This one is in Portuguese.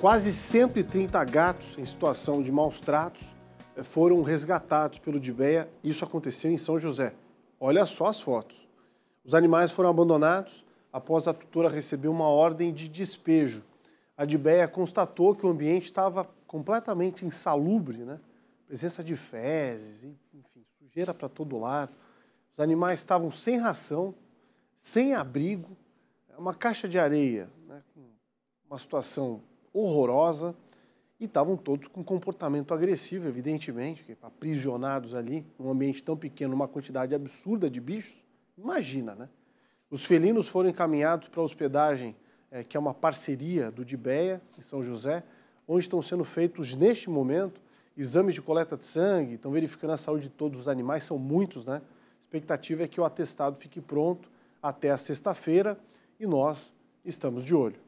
Quase 130 gatos em situação de maus tratos eh, foram resgatados pelo DIBEA. Isso aconteceu em São José. Olha só as fotos. Os animais foram abandonados após a tutora receber uma ordem de despejo. A DIBEA constatou que o ambiente estava completamente insalubre, né? presença de fezes, enfim, sujeira para todo lado. Os animais estavam sem ração, sem abrigo, é uma caixa de areia, né? uma situação horrorosa e estavam todos com comportamento agressivo, evidentemente, aprisionados ali, num ambiente tão pequeno, uma quantidade absurda de bichos. Imagina, né? Os felinos foram encaminhados para a hospedagem, é, que é uma parceria do DIBEA, em São José, onde estão sendo feitos, neste momento, exames de coleta de sangue, estão verificando a saúde de todos os animais, são muitos, né? A expectativa é que o atestado fique pronto até a sexta-feira e nós estamos de olho.